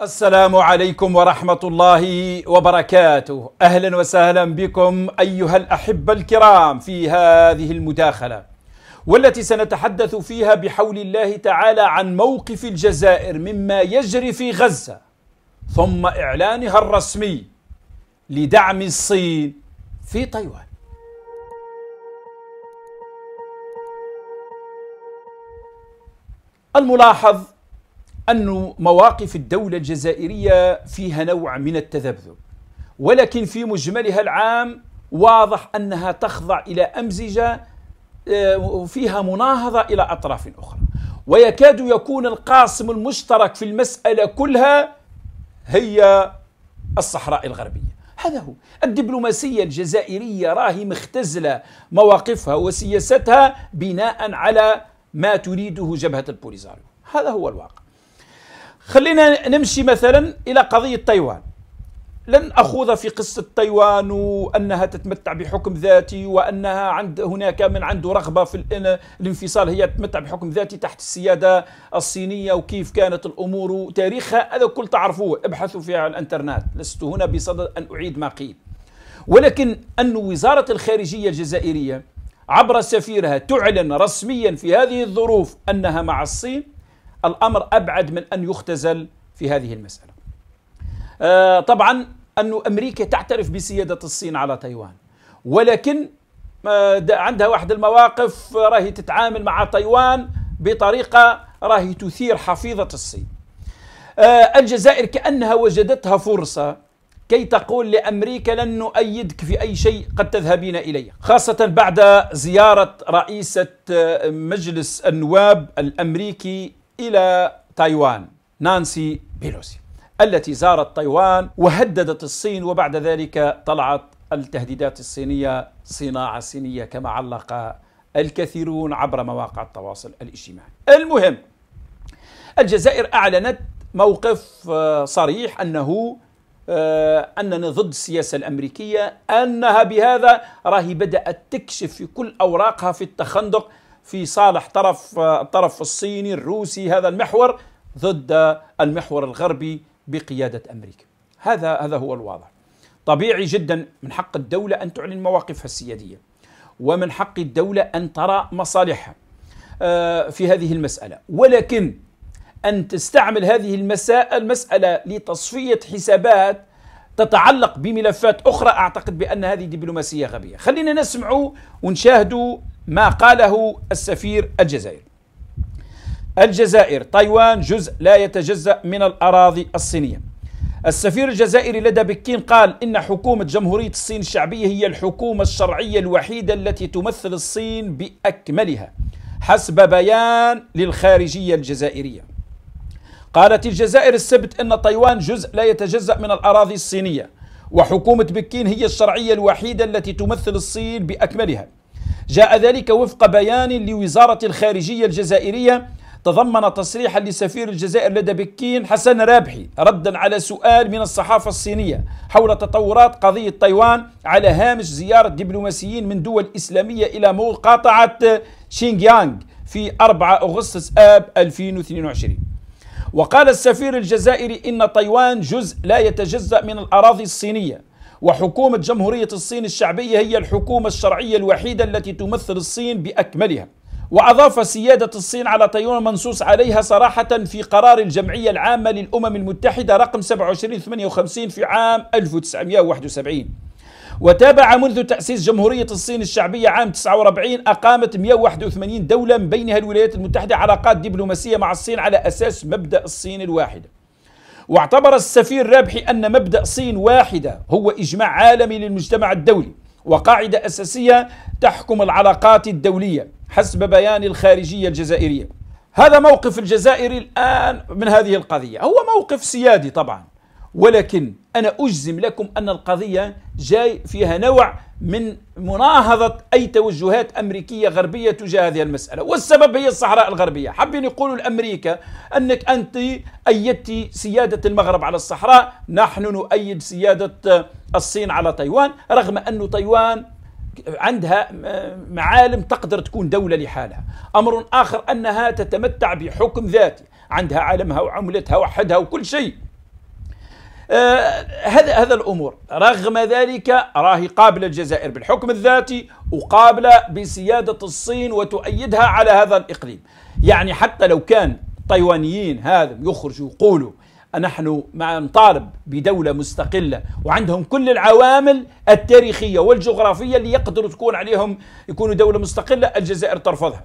السلام عليكم ورحمة الله وبركاته أهلا وسهلا بكم أيها الأحبة الكرام في هذه المداخلة والتي سنتحدث فيها بحول الله تعالى عن موقف الجزائر مما يجري في غزة ثم إعلانها الرسمي لدعم الصين في تايوان الملاحظ أن مواقف الدولة الجزائرية فيها نوع من التذبذب ولكن في مجملها العام واضح أنها تخضع إلى أمزجة آه، فيها مناهضة إلى أطراف أخرى ويكاد يكون القاسم المشترك في المسألة كلها هي الصحراء الغربية هذا هو الدبلوماسية الجزائرية راهي مختزلة مواقفها وسياستها بناء على ما تريده جبهة البوليزاريو هذا هو الواقع خلينا نمشي مثلا إلى قضية تايوان لن أخوض في قصة تايوان وأنها تتمتع بحكم ذاتي وأنها عند هناك من عنده رغبة في الانفصال هي تتمتع بحكم ذاتي تحت السيادة الصينية وكيف كانت الأمور وتاريخها هذا كل تعرفوه ابحثوا في الانترنت لست هنا بصدد أن أعيد ما قيل ولكن أن وزارة الخارجية الجزائرية عبر سفيرها تعلن رسميا في هذه الظروف أنها مع الصين الأمر أبعد من أن يختزل في هذه المسألة آه، طبعا أن أمريكا تعترف بسيادة الصين على تايوان ولكن آه، عندها واحد المواقف راهي تتعامل مع تايوان بطريقة راهي تثير حفيظة الصين آه، الجزائر كأنها وجدتها فرصة كي تقول لأمريكا لن نؤيدك في أي شيء قد تذهبين إليه خاصة بعد زيارة رئيسة مجلس النواب الأمريكي إلى تايوان نانسي بيلوسي التي زارت تايوان وهددت الصين وبعد ذلك طلعت التهديدات الصينية صناعة صينية كما علق الكثيرون عبر مواقع التواصل الاجتماعي المهم الجزائر أعلنت موقف آه، صريح أنه آه، أننا ضد السياسة الأمريكية أنها بهذا راهي بدأت تكشف في كل أوراقها في التخندق في صالح طرف الطرف الصيني الروسي هذا المحور ضد المحور الغربي بقيادة أمريكا هذا هذا هو الواضح طبيعي جدا من حق الدولة أن تعلن مواقفها السيادية ومن حق الدولة أن ترى مصالحها آه، في هذه المسألة ولكن أن تستعمل هذه المسألة لتصفية حسابات تتعلق بملفات أخرى أعتقد بأن هذه دبلوماسية غبية خلينا نسمع ونشاهد ما قاله السفير الجزائر الجزائر تايوان جزء لا يتجزأ من الأراضي الصينية السفير الجزائري لدى بكين قال إن حكومة جمهورية الصين الشعبية هي الحكومة الشرعية الوحيدة التي تمثل الصين بأكملها حسب بيان للخارجية الجزائرية قالت الجزائر السبت أن تايوان جزء لا يتجزأ من الأراضي الصينية وحكومة بكين هي الشرعية الوحيدة التي تمثل الصين بأكملها جاء ذلك وفق بيان لوزارة الخارجية الجزائرية تضمن تصريحا لسفير الجزائر لدى بكين حسن رابحي ردا على سؤال من الصحافة الصينية حول تطورات قضية تايوان على هامش زيارة دبلوماسيين من دول إسلامية إلى مقاطعة شينجيانغ في 4 أغسطس آب 2022 وقال السفير الجزائري إن تايوان جزء لا يتجزأ من الأراضي الصينية وحكومة جمهورية الصين الشعبية هي الحكومة الشرعية الوحيدة التي تمثل الصين بأكملها وأضاف سيادة الصين على تايوان منصوص عليها صراحة في قرار الجمعية العامة للأمم المتحدة رقم 2758 في عام 1971 وتابع منذ تأسيس جمهورية الصين الشعبية عام 49 أقامت 181 دولة من بينها الولايات المتحدة علاقات دبلوماسية مع الصين على أساس مبدأ الصين الواحدة واعتبر السفير رابحي أن مبدأ صين واحدة هو إجماع عالمي للمجتمع الدولي وقاعدة أساسية تحكم العلاقات الدولية حسب بيان الخارجية الجزائرية هذا موقف الجزائري الآن من هذه القضية هو موقف سيادي طبعا ولكن أنا أجزم لكم أن القضية جاي فيها نوع من مناهضة أي توجهات أمريكية غربية تجاه هذه المسألة والسبب هي الصحراء الغربية حابين يقولوا الأمريكا أنك أنت أيدت سيادة المغرب على الصحراء نحن نؤيد سيادة الصين على تايوان رغم أن تايوان عندها معالم تقدر تكون دولة لحالها أمر آخر أنها تتمتع بحكم ذاتي عندها عالمها وعملتها وحدها وكل شيء آه، هذا هذا الامور رغم ذلك راهي قابله الجزائر بالحكم الذاتي وقابله بسياده الصين وتؤيدها على هذا الاقليم يعني حتى لو كان التايوانيين هذا يخرجوا يقولوا نحن مع نطالب بدولة مستقلة وعندهم كل العوامل التاريخية والجغرافية اللي يقدروا تكون عليهم يكونوا دولة مستقلة الجزائر ترفضها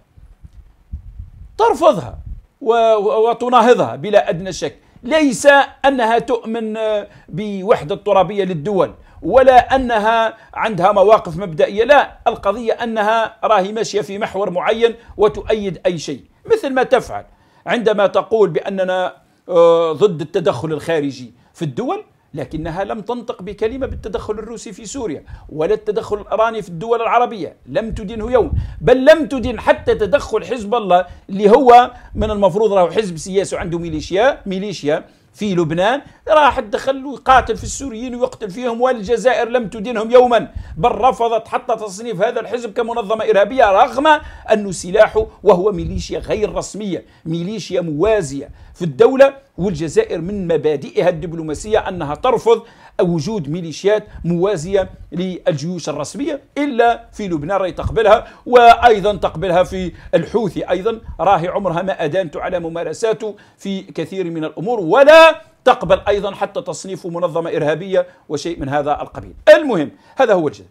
ترفضها وتناهضها بلا أدنى شك ليس أنها تؤمن آه، بوحدة ترابية للدول ولا أنها عندها مواقف مبدئية لا القضية أنها راهي ماشية في محور معين وتؤيد أي شيء مثل ما تفعل عندما تقول بأننا آه، ضد التدخل الخارجي في الدول لكنها لم تنطق بكلمة بالتدخل الروسي في سوريا ولا التدخل الإيراني في الدول العربية لم تدينه يوم بل لم تدين حتى تدخل حزب الله اللي هو من المفروض راهو حزب سياسي وعنده ميليشيا ميليشيا في لبنان راح دخل ويقاتل في السوريين ويقتل فيهم والجزائر لم تدينهم يوما بل رفضت حتى تصنيف هذا الحزب كمنظمة إرهابية رغم أنه سلاحه وهو ميليشيا غير رسمية ميليشيا موازية في الدولة والجزائر من مبادئها الدبلوماسية أنها ترفض أو وجود ميليشيات موازية للجيوش الرسمية إلا في لبنان راهي تقبلها وأيضا تقبلها في الحوثي أيضا راهي عمرها ما أدانت على ممارساته في كثير من الأمور ولا تقبل أيضا حتى تصنيف منظمة إرهابية وشيء من هذا القبيل المهم هذا هو الجزء.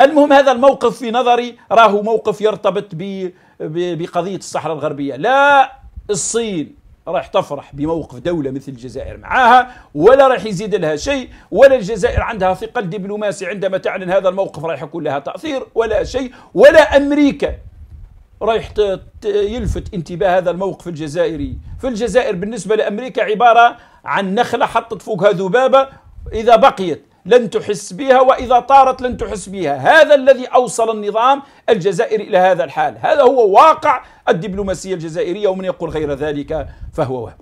المهم هذا الموقف في نظري راهو موقف يرتبط بقضية الصحراء الغربية لا الصين راح تفرح بموقف دولة مثل الجزائر معاها ولا راح يزيد لها شيء ولا الجزائر عندها ثقل دبلوماسي عندما تعلن هذا الموقف راح يكون لها تأثير ولا شيء ولا أمريكا رايح يلفت انتباه هذا الموقف الجزائري فالجزائر بالنسبة لأمريكا عبارة عن نخلة حطت فوقها ذبابة إذا بقيت لن تحس بها وإذا طارت لن تحس بها هذا الذي أوصل النظام الجزائري إلى هذا الحال هذا هو واقع الدبلوماسية الجزائرية ومن يقول غير ذلك فهو وهم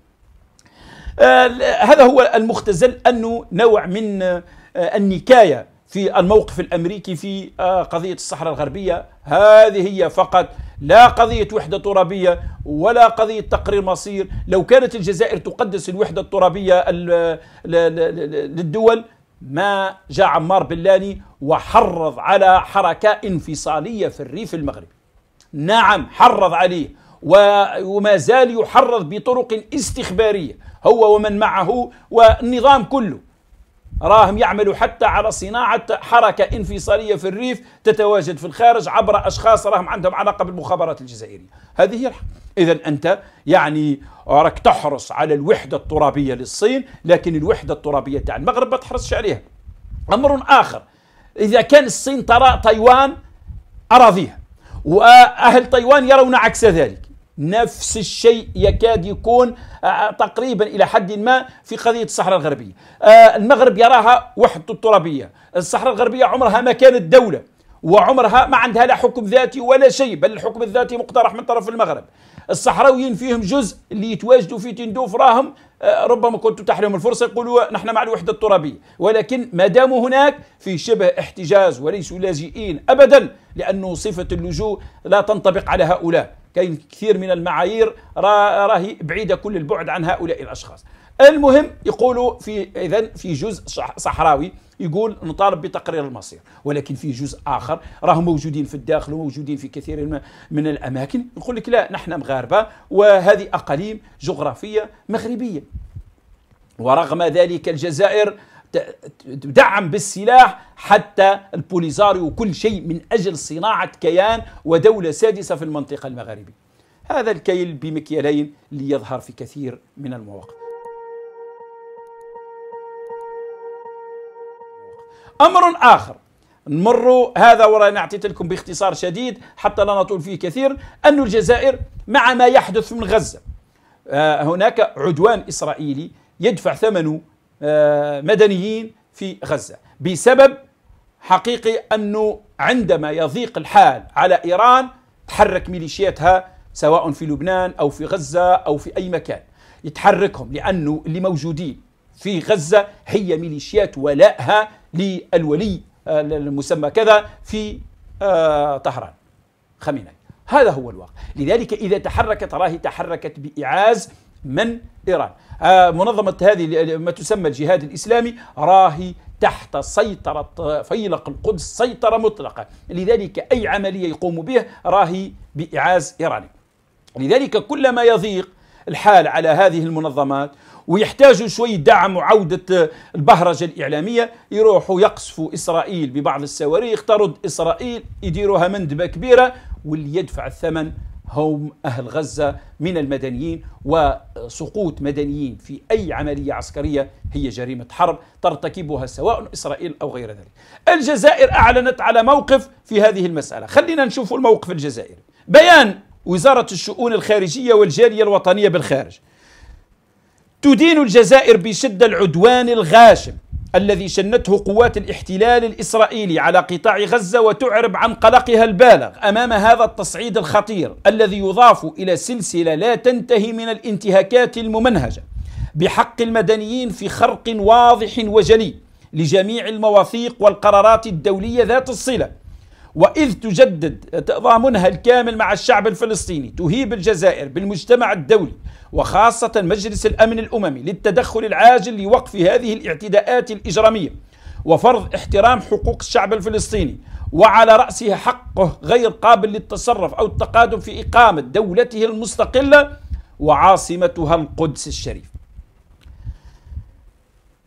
آه هذا هو المختزل أنه نوع من آه النكاية في الموقف الأمريكي في آه قضية الصحراء الغربية هذه هي فقط لا قضية وحدة ترابية ولا قضية تقرير مصير لو كانت الجزائر تقدس الوحدة الترابية آه، للدول ما جاء عمار بلاني وحرض على حركة انفصالية في الريف المغربي نعم حرض عليه وما زال يحرض بطرق استخبارية هو ومن معه والنظام كله راهم يعملوا حتى على صناعة حركة انفصالية في الريف تتواجد في الخارج عبر أشخاص راهم عندهم علاقة بالمخابرات الجزائرية هذه هي إذا أنت يعني راك تحرص على الوحدة الترابية للصين لكن الوحدة الترابية تاع المغرب ما تحرصش عليها أمر آخر إذا كان الصين ترى تايوان أراضيها وأهل تايوان يرون عكس ذلك نفس الشيء يكاد يكون آه، آه، تقريبا الى حد ما في قضيه الصحراء الغربيه آه، المغرب يراها وحدته الترابيه الصحراء الغربيه عمرها ما كانت دوله وعمرها ما عندها لا حكم ذاتي ولا شيء بل الحكم الذاتي مقترح من طرف المغرب الصحراويين فيهم جزء اللي يتواجدوا في تندوف راهم ربما كنت تتاح لهم الفرصه يقولوا نحن مع الوحده الترابيه ولكن ما داموا هناك في شبه احتجاز وليسوا لاجئين ابدا لانه صفه اللجوء لا تنطبق على هؤلاء كاين كثير من المعايير راهي بعيده كل البعد عن هؤلاء الاشخاص المهم يقولوا في اذا في جزء صحراوي يقول نطالب بتقرير المصير ولكن في جزء اخر راهم موجودين في الداخل وموجودين في كثير من الاماكن يقول لك لا نحن مغاربه وهذه اقاليم جغرافيه مغربيه ورغم ذلك الجزائر تدعم بالسلاح حتى البوليزاريو وكل شيء من أجل صناعة كيان ودولة سادسة في المنطقة المغاربية هذا الكيل بمكيالين ليظهر في كثير من المواقف أمر آخر نمر هذا ورانا اعطيت لكم باختصار شديد حتى لا نطول فيه كثير أن الجزائر مع ما يحدث من غزة آه، هناك عدوان إسرائيلي يدفع ثمنه آه، مدنيين في غزة بسبب حقيقي أنه عندما يضيق الحال على إيران تحرك ميليشياتها سواء في لبنان أو في غزة أو في أي مكان يتحركهم لأنه اللي موجودين في غزة هي ميليشيات ولائها للولي آه، المسمى كذا في آه، طهران خميني هذا هو الواقع لذلك إذا تحركت راهي تحركت بإعاز من إيران آه، منظمة هذه ما تسمى الجهاد الإسلامي راهي تحت سيطرة فيلق القدس سيطرة مطلقة لذلك أي عملية يقوم به راهي بإعاز إيراني لذلك كلما يضيق الحال على هذه المنظمات ويحتاجوا شوي دعم وعودة البهرجة الإعلامية يروحوا يقصفوا إسرائيل ببعض الصواريخ ترد إسرائيل يديروها مندبة كبيرة واللي يدفع الثمن هم أهل غزة من المدنيين وسقوط مدنيين في أي عملية عسكرية هي جريمة حرب ترتكبها سواء إسرائيل أو غير ذلك الجزائر أعلنت على موقف في هذه المسألة خلينا نشوف الموقف الجزائري بيان وزارة الشؤون الخارجية والجالية الوطنية بالخارج تدين الجزائر بشدة العدوان الغاشم الذي شنته قوات الاحتلال الاسرائيلي على قطاع غزه وتعرب عن قلقها البالغ امام هذا التصعيد الخطير الذي يضاف الى سلسله لا تنتهي من الانتهاكات الممنهجه بحق المدنيين في خرق واضح وجلي لجميع المواثيق والقرارات الدوليه ذات الصله وإذ تجدد تضامنها الكامل مع الشعب الفلسطيني تهيب الجزائر بالمجتمع الدولي وخاصة مجلس الأمن الأممي للتدخل العاجل لوقف هذه الاعتداءات الإجرامية وفرض احترام حقوق الشعب الفلسطيني وعلى رأسها حقه غير قابل للتصرف أو التقادم في إقامة دولته المستقلة وعاصمتها القدس الشريف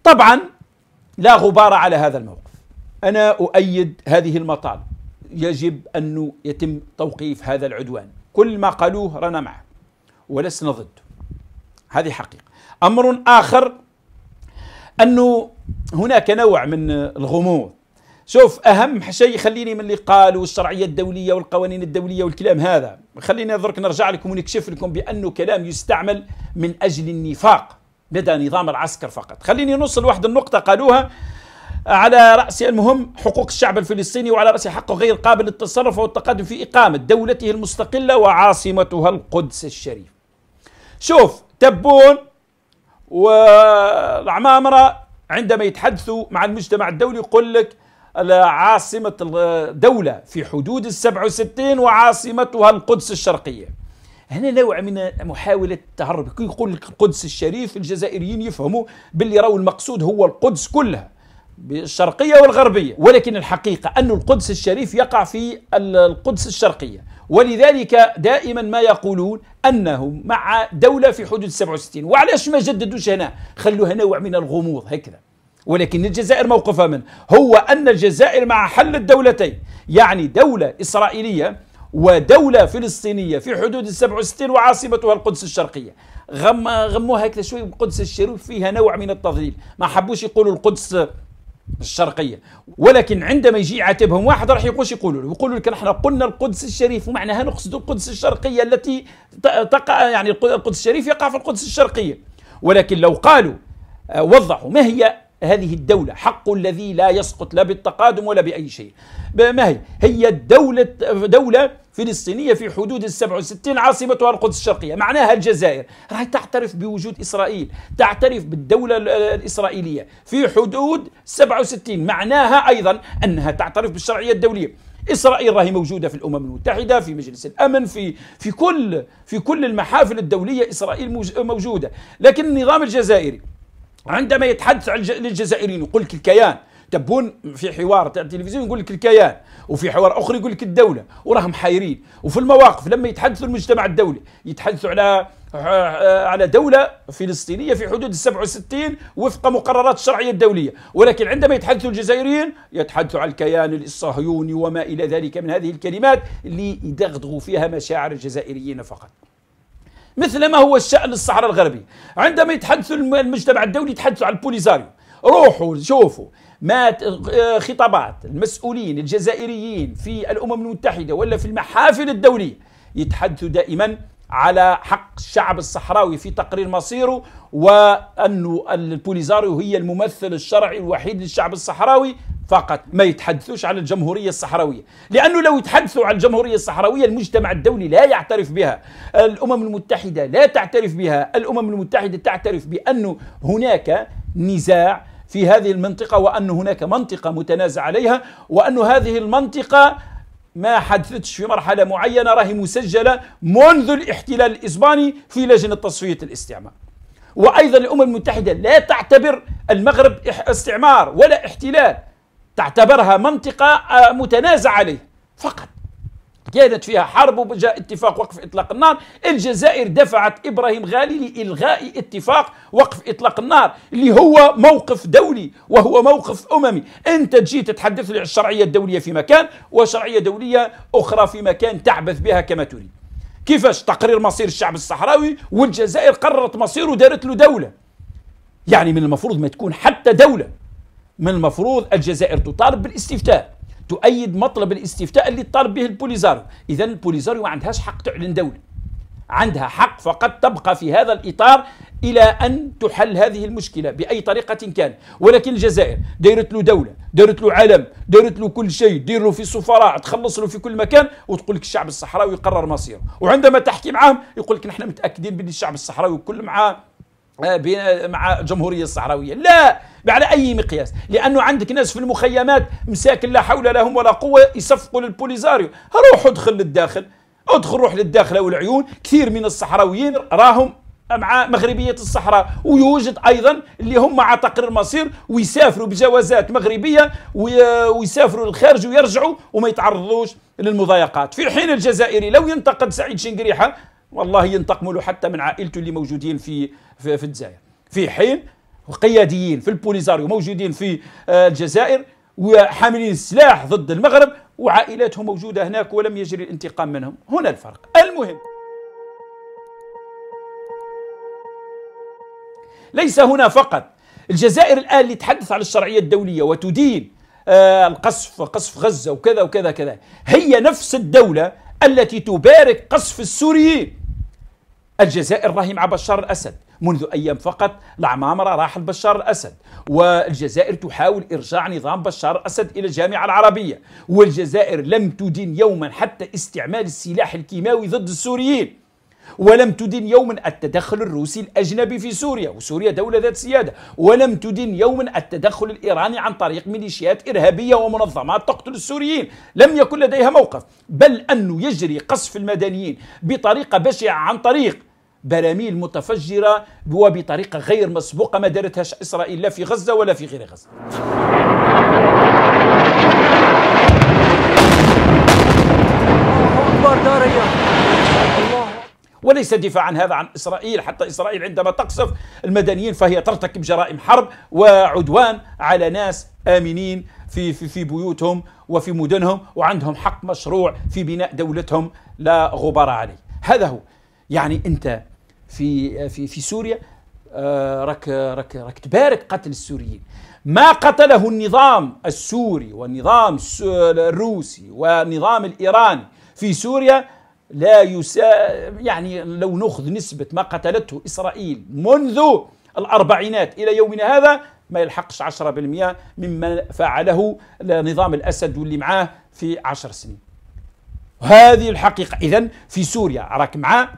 طبعا لا غبار على هذا الموقف أنا أؤيد هذه المطالب يجب أن يتم توقيف هذا العدوان كل ما قالوه رانا معه ولسنا ضده هذه حقيقة أمر آخر أنه هناك نوع من الغموض شوف أهم شيء خليني من اللي قالوا الشرعية الدولية والقوانين الدولية والكلام هذا خليني درك نرجع لكم ونكشف لكم بأنه كلام يستعمل من أجل النفاق لدى نظام العسكر فقط خليني نوصل واحد النقطة قالوها على رأس المهم حقوق الشعب الفلسطيني وعلى رأس حقه غير قابل للتصرف والتقدم في إقامة دولته المستقلة وعاصمتها القدس الشريف شوف تبون والعمامرة عندما يتحدثوا مع المجتمع الدولي يقول لك عاصمة الدولة في حدود السبع وستين وعاصمتها القدس الشرقية هنا نوع من محاولة التهرب يقول القدس الشريف الجزائريين يفهموا باللي راهو المقصود هو القدس كلها بالشرقية والغربية ولكن الحقيقة أن القدس الشريف يقع في القدس الشرقية ولذلك دائما ما يقولون أنهم مع دولة في حدود 67 وعلاش ما جددوش هنا خلوها نوع من الغموض هكذا ولكن الجزائر موقفها منه هو أن الجزائر مع حل الدولتين يعني دولة إسرائيلية ودولة فلسطينية في حدود 67 وعاصمتها القدس الشرقية غم غموها هكذا شوي القدس الشريف فيها نوع من التضليل ما حبوش يقولوا القدس الشرقية ولكن عندما يجي يعاتبهم واحد راح يقولش يقولوا له يقولوا لك نحن قلنا القدس الشريف ومعناها نقصد القدس الشرقية التي تقع يعني القدس الشريف يقع في القدس الشرقية ولكن لو قالوا آه، وضحوا ما هي هذه الدولة حق الذي لا يسقط لا بالتقادم ولا بأي شيء ما هي هي دولة دولة فلسطينية في حدود السبع وستين عاصمتها القدس الشرقية معناها الجزائر راهي تعترف بوجود إسرائيل تعترف بالدولة الإسرائيلية في حدود سبع وستين معناها أيضا أنها تعترف بالشرعية الدولية اسرائيل راهي موجوده في الامم المتحده في مجلس الامن في في كل في كل المحافل الدوليه اسرائيل موجوده لكن النظام الجزائري عندما يتحدث عن الجزائريين يقول لك الكيان تبون في حوار تاع التلفزيون يقول لك الكيان وفي حوار اخر يقول لك الدوله وراهم حايرين وفي المواقف لما يتحدثوا المجتمع الدولي يتحدثوا على آه، آه، على دولة فلسطينية في حدود ال 67 وفق مقررات الشرعية الدولية ولكن عندما يتحدثوا الجزائريين يتحدثوا عن الكيان الصهيوني وما إلى ذلك من هذه الكلمات اللي يدغدغوا فيها مشاعر الجزائريين فقط مثل ما هو الشأن الصحراء الغربي عندما يتحدثوا المجتمع الدولي يتحدثوا عن البوليزاريو روحوا شوفوا مات آه، خطابات المسؤولين الجزائريين في الأمم المتحدة ولا في المحافل الدولية يتحدثوا دائما على حق الشعب الصحراوي في تقرير مصيره وأن البوليزاريو هي الممثل الشرعي الوحيد للشعب الصحراوي فقط ما يتحدثوش على الجمهورية الصحراوية لأنه لو يتحدثوا عن الجمهورية الصحراوية المجتمع الدولي لا يعترف بها الأمم المتحدة لا تعترف بها الأمم المتحدة تعترف بأنه هناك نزاع في هذه المنطقة وأن هناك منطقة متنازع عليها وأن هذه المنطقة ما حدثتش في مرحلة معينة راهي مسجلة منذ الاحتلال الإسباني في لجنة تصفية الاستعمار وأيضا الأمم المتحدة لا تعتبر المغرب استعمار ولا احتلال تعتبرها منطقة آه، متنازع عليه فقط كانت فيها حرب وجاء اتفاق وقف إطلاق النار الجزائر دفعت إبراهيم غالي لإلغاء اتفاق وقف إطلاق النار اللي هو موقف دولي وهو موقف أممي أنت تجي تتحدث لي الشرعية الدولية في مكان وشرعية دولية أخرى في مكان تعبث بها كما تريد كيفاش تقرير مصير الشعب الصحراوي والجزائر قررت مصيره ودارت له دولة يعني من المفروض ما تكون حتى دولة من المفروض الجزائر تطالب بالاستفتاء تؤيد مطلب الاستفتاء اللي طالب به البوليزاريو اذا البوليزاريو ما عندهاش حق تعلن دوله عندها حق فقط تبقى في هذا الإطار إلى أن تحل هذه المشكلة بأي طريقة كان ولكن الجزائر دايرت له دولة دايرت له علم دايرت له كل شيء دير له في السفراء تخلص له في كل مكان وتقول لك الشعب الصحراوي يقرر مصيره وعندما تحكي معاهم يقول لك نحن متأكدين بأن الشعب الصحراوي كل معاه آه، آه، مع الجمهورية الصحراوية لا على أي مقياس لأنه عندك ناس في المخيمات مساكن لا حول لهم ولا قوة يصفقوا للبوليزاريو روح ادخل للداخل ادخل روح للداخل والعيون كثير من الصحراويين راهم مع مغربية الصحراء ويوجد أيضا اللي هم مع تقرير مصير ويسافروا بجوازات مغربية ويسافروا للخارج ويرجعوا وما يتعرضوش للمضايقات في حين الجزائري لو ينتقد سعيد شنقريحة والله ينتقموا له حتى من عائلته اللي موجودين في في, في الجزائر في حين قياديين في البوليزاريو موجودين في آه، الجزائر وحاملين السلاح ضد المغرب وعائلاتهم موجوده هناك ولم يجري الانتقام منهم هنا الفرق المهم ليس هنا فقط الجزائر الان اللي تحدث على الشرعيه الدوليه وتدين آه القصف قصف غزه وكذا وكذا كذا هي نفس الدوله التي تبارك قصف السوريين الجزائر راهي مع بشار الأسد منذ أيام فقط العمامرة راحت بشار الأسد والجزائر تحاول إرجاع نظام بشار الأسد إلى الجامعة العربية والجزائر لم تدن يوما حتى استعمال السلاح الكيماوي ضد السوريين ولم تدن يوما التدخل الروسي الأجنبي في سوريا وسوريا دولة ذات سيادة ولم تدن يوما التدخل الإيراني عن طريق ميليشيات إرهابية ومنظمات تقتل السوريين لم يكن لديها موقف بل أنه يجري قصف المدنيين بطريقة بشعة عن طريق براميل متفجرة وبطريقة غير مسبوقة ما دارتهاش إسرائيل لا في غزة ولا في غير غزة وليس دفاعا هذا عن إسرائيل حتى إسرائيل عندما تقصف المدنيين فهي ترتكب جرائم حرب وعدوان على ناس آمنين في, في, في بيوتهم وفي مدنهم وعندهم حق مشروع في بناء دولتهم لا غبار عليه هذا هو يعني أنت في, في, في سوريا آه، راك راك راك تبارك قتل السوريين ما قتله النظام السوري والنظام الروسي والنظام الايراني في سوريا لا يسا يعني لو نأخذ نسبة ما قتلته إسرائيل منذ الأربعينات إلى يومنا هذا ما يلحقش 10% مما فعله نظام الأسد واللي معاه في 10 سنين هذه الحقيقة إذا في سوريا راك معاه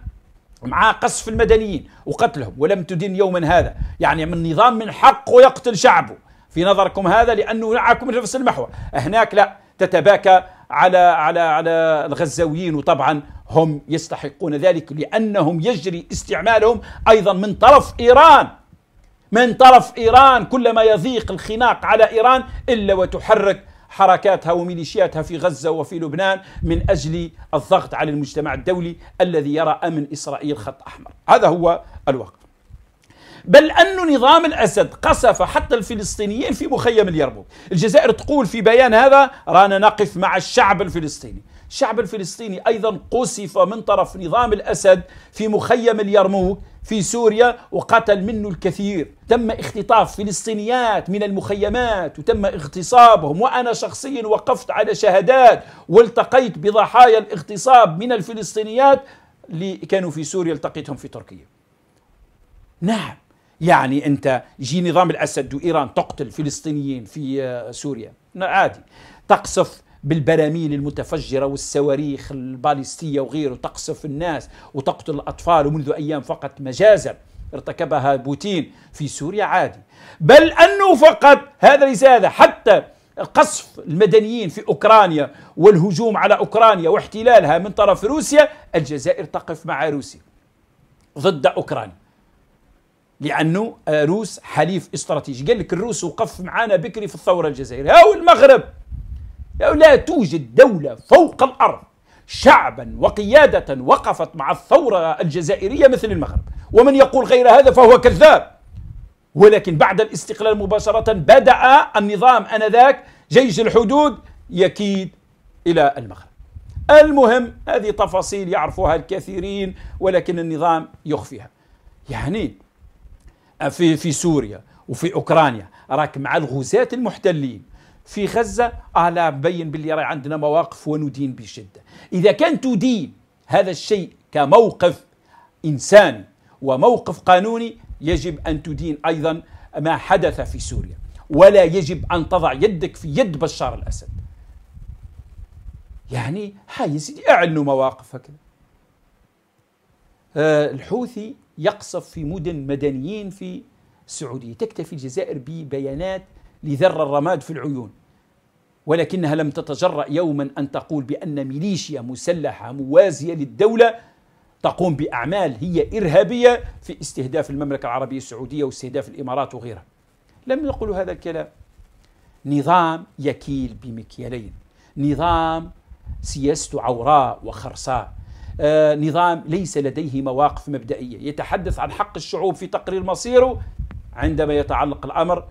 مع قصف المدنيين وقتلهم ولم تدن يوما هذا يعني من نظام من حقه يقتل شعبه في نظركم هذا لأنه معكم نفس المحور هناك لا تتباكى على على على الغزاويين وطبعا هم يستحقون ذلك لأنهم يجري استعمالهم أيضا من طرف إيران من طرف إيران كلما يضيق الخناق على إيران إلا وتحرك حركاتها وميليشياتها في غزة وفي لبنان من أجل الضغط على المجتمع الدولي الذي يرى أمن إسرائيل خط أحمر هذا هو الوقت بل أن نظام الأسد قصف حتى الفلسطينيين في مخيم اليرموك الجزائر تقول في بيان هذا رانا نقف مع الشعب الفلسطيني الشعب الفلسطيني أيضا قصف من طرف نظام الأسد في مخيم اليرموك في سوريا وقتل منه الكثير تم اختطاف فلسطينيات من المخيمات وتم اغتصابهم وأنا شخصيا وقفت على شهادات والتقيت بضحايا الاغتصاب من الفلسطينيات اللي كانوا في سوريا التقيتهم في تركيا نعم يعني انت جي نظام الاسد وايران تقتل فلسطينيين في آه، سوريا عادي تقصف بالبراميل المتفجرة والصواريخ الباليستية وغيره تقصف الناس وتقتل الأطفال ومنذ أيام فقط مجازا ارتكبها بوتين في سوريا عادي بل أنه فقط هذا ليس هذا حتى قصف المدنيين في أوكرانيا والهجوم على أوكرانيا واحتلالها من طرف روسيا الجزائر تقف مع روسيا ضد أوكرانيا لأنه روس حليف استراتيجي قال لك الروس وقف معنا بكري في الثورة الجزائرية أو المغرب لا توجد دولة فوق الأرض شعبا وقيادة وقفت مع الثورة الجزائرية مثل المغرب ومن يقول غير هذا فهو كذاب ولكن بعد الاستقلال مباشرة بدأ النظام أنذاك جيش الحدود يكيد إلى المغرب المهم هذه تفاصيل يعرفها الكثيرين ولكن النظام يخفيها يعني في في سوريا وفي اوكرانيا راك مع الغزاة المحتلين في غزة آه لا مبين باللي راي عندنا مواقف وندين بشدة إذا كان تدين هذا الشيء كموقف إنساني وموقف قانوني يجب أن تدين أيضا ما حدث في سوريا ولا يجب أن تضع يدك في يد بشار الأسد يعني هاي يا سيدي اعلنوا مواقف هكذا آه الحوثي يقصف في مدن مدنيين في السعودية تكتفي الجزائر ببيانات لذر الرماد في العيون ولكنها لم تتجرأ يوما أن تقول بأن ميليشيا مسلحة موازية للدولة تقوم بأعمال هي إرهابية في استهداف المملكة العربية السعودية واستهداف الإمارات وغيرها لم يقولوا هذا الكلام نظام يكيل بمكيالين نظام سياسته عوراء وخرساء آه، نظام ليس لديه مواقف مبدئية يتحدث عن حق الشعوب في تقرير مصيره عندما يتعلق الأمر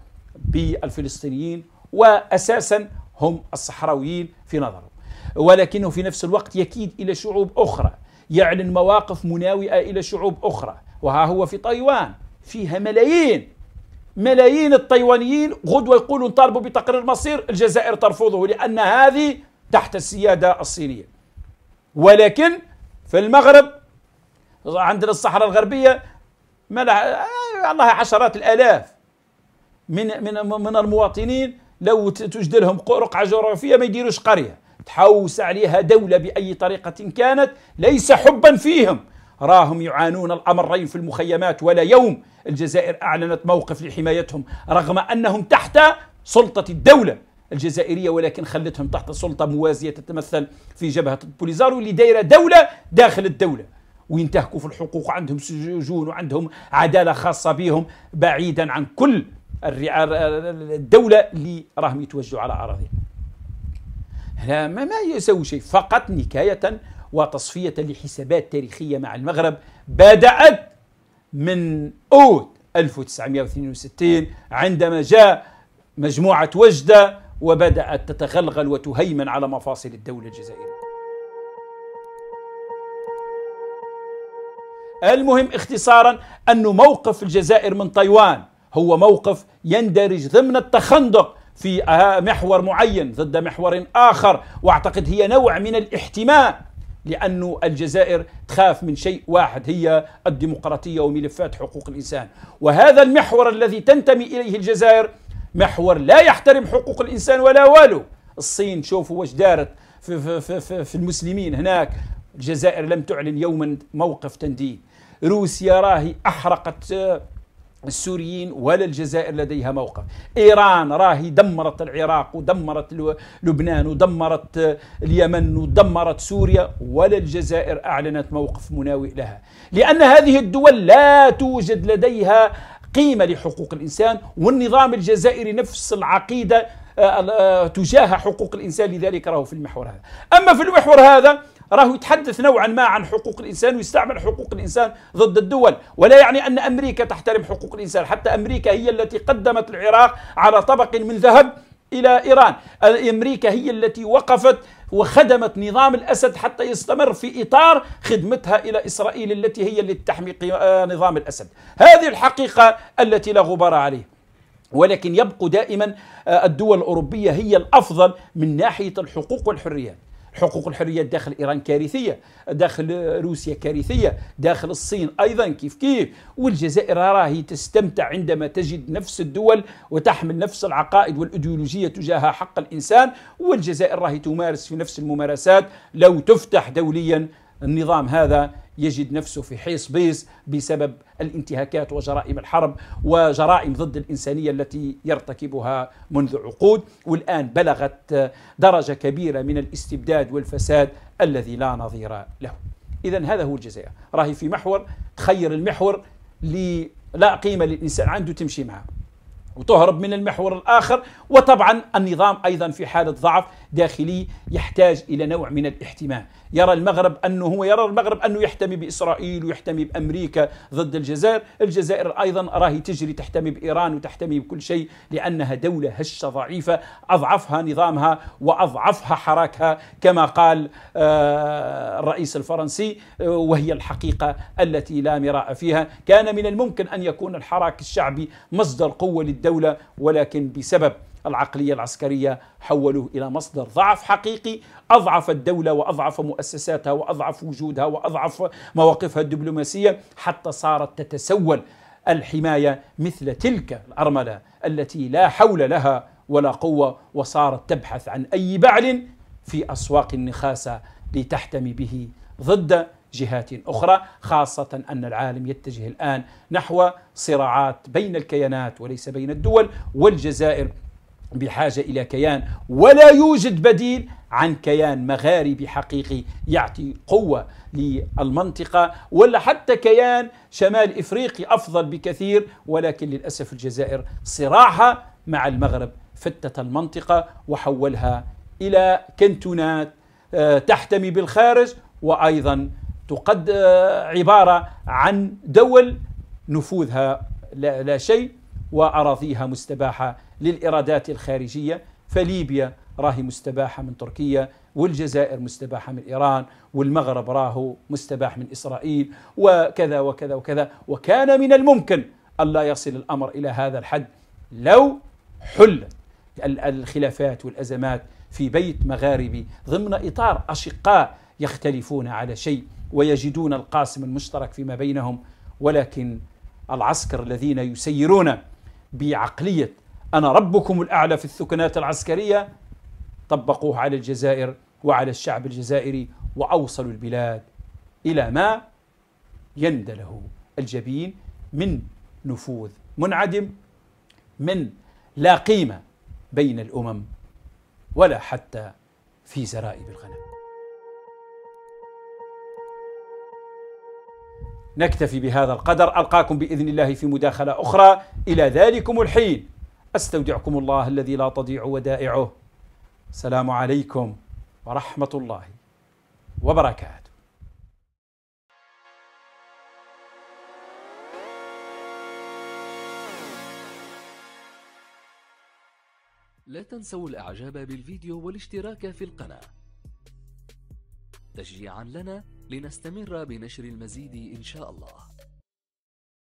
بالفلسطينيين وأساسا هم الصحراويين في نظره ولكنه في نفس الوقت يكيد إلى شعوب أخرى يعلن مواقف مناوئة إلى شعوب أخرى وها هو في تايوان فيها ملايين ملايين التايوانيين غدوة يقولوا نطالبوا بتقرير مصير الجزائر ترفضه لأن هذه تحت السيادة الصينية ولكن في المغرب عندنا الصحراء الغربية آه، الله عشرات الآلاف من من من المواطنين لو توجد لهم رقعه جغرافيه ما يديروش قريه تحوس عليها دوله باي طريقه كانت ليس حبا فيهم راهم يعانون الامرين في المخيمات ولا يوم الجزائر اعلنت موقف لحمايتهم رغم انهم تحت سلطه الدوله الجزائريه ولكن خلتهم تحت سلطه موازيه تتمثل في جبهه البوليزارو اللي دايره دوله داخل الدوله وينتهكوا في الحقوق وعندهم سجون وعندهم عداله خاصه بهم بعيدا عن كل الدولة اللي راهم يتوجهوا على أراضيها هنا ما يسوي شيء فقط نكاية وتصفية لحسابات تاريخية مع المغرب بدأت من أوت 1962 عندما جاء مجموعة وجدة وبدأت تتغلغل وتهيمن على مفاصل الدولة الجزائرية المهم اختصارا أن موقف الجزائر من تايوان هو موقف يندرج ضمن التخندق في آه، محور معين ضد محور آخر وأعتقد هي نوع من الاحتماء لأن الجزائر تخاف من شيء واحد هي الديمقراطية وملفات حقوق الإنسان وهذا المحور الذي تنتمي إليه الجزائر محور لا يحترم حقوق الإنسان ولا والو الصين شوفوا واش دارت في, في, في, في, في المسلمين هناك الجزائر لم تعلن يوما موقف تنديد روسيا راهي أحرقت آه، السوريين ولا الجزائر لديها موقف إيران راهي دمرت العراق ودمرت لبنان ودمرت اليمن ودمرت سوريا ولا الجزائر أعلنت موقف مناوئ لها لأن هذه الدول لا توجد لديها قيمة لحقوق الإنسان والنظام الجزائري نفس العقيدة آه، آه، تجاه حقوق الإنسان لذلك راهو في المحور هذا أما في المحور هذا راهو يتحدث نوعا ما عن حقوق الانسان ويستعمل حقوق الانسان ضد الدول ولا يعني ان امريكا تحترم حقوق الانسان حتى امريكا هي التي قدمت العراق على طبق من ذهب الى ايران امريكا هي التي وقفت وخدمت نظام الاسد حتى يستمر في اطار خدمتها الى اسرائيل التي هي اللي تحمي آه، نظام الاسد هذه الحقيقه التي لا غبار عليه ولكن يبقى دائما آه، الدول الاوروبيه هي الافضل من ناحيه الحقوق والحريات حقوق الحريه داخل ايران كارثيه داخل روسيا كارثيه داخل الصين ايضا كيف كيف والجزائر راهي تستمتع عندما تجد نفس الدول وتحمل نفس العقائد والايديولوجيه تجاه حق الانسان والجزائر راهي تمارس في نفس الممارسات لو تفتح دوليا النظام هذا يجد نفسه في حيص بيص بسبب الانتهاكات وجرائم الحرب وجرائم ضد الإنسانية التي يرتكبها منذ عقود والآن بلغت درجة كبيرة من الاستبداد والفساد الذي لا نظير له إذا هذا هو الجزائر راهي في محور تخير المحور اللي لا قيمة للإنسان عنده تمشي معه وتهرب من المحور الآخر وطبعا النظام أيضا في حالة ضعف داخلي يحتاج إلى نوع من الاحتمام يرى المغرب أنه هو يرى المغرب أنه يحتمي بإسرائيل ويحتمي بأمريكا ضد الجزائر الجزائر أيضا راهي تجري تحتمي بإيران وتحتمي بكل شيء لأنها دولة هشة ضعيفة أضعفها نظامها وأضعفها حراكها كما قال آه، الرئيس الفرنسي آه، وهي الحقيقة التي لا مراء فيها كان من الممكن أن يكون الحراك الشعبي مصدر قوة للدولة ولكن بسبب العقلية العسكرية حولوه إلى مصدر ضعف حقيقي أضعف الدولة وأضعف مؤسساتها وأضعف وجودها وأضعف مواقفها الدبلوماسية حتى صارت تتسول الحماية مثل تلك الأرملة التي لا حول لها ولا قوة وصارت تبحث عن أي بعل في أسواق النخاسة لتحتمي به ضد جهات أخرى خاصة أن العالم يتجه الآن نحو صراعات بين الكيانات وليس بين الدول والجزائر بحاجة إلى كيان ولا يوجد بديل عن كيان مغاربي حقيقي يعطي قوة للمنطقة ولا حتى كيان شمال إفريقي أفضل بكثير ولكن للأسف الجزائر صراعها مع المغرب فتت المنطقة وحولها إلى كنتونات آه، تحتمي بالخارج وأيضا تقد آه، عبارة عن دول نفوذها لا شيء وأراضيها مستباحة للإرادات الخارجية فليبيا راهي مستباحة من تركيا والجزائر مستباحة من إيران والمغرب راهو مستباح من إسرائيل وكذا وكذا وكذا وكان من الممكن ألا يصل الأمر إلى هذا الحد لو حلت الخلافات والأزمات في بيت مغاربي ضمن إطار أشقاء يختلفون على شيء ويجدون القاسم المشترك فيما بينهم ولكن العسكر الذين يسيرون بعقلية أنا ربكم الأعلى في الثكنات العسكرية طبقوه على الجزائر وعلى الشعب الجزائري وأوصلوا البلاد إلى ما يندله الجبين من نفوذ منعدم من لا قيمة بين الأمم ولا حتى في زرائب الغنم نكتفي بهذا القدر ألقاكم بإذن الله في مداخلة أخرى إلى ذلكم الحين استودعكم الله الذي لا تضيع ودائعه السلام عليكم ورحمه الله وبركاته لا تنسوا الاعجاب بالفيديو والاشتراك في القناة تشجيعا لنا لنستمر بنشر المزيد ان شاء الله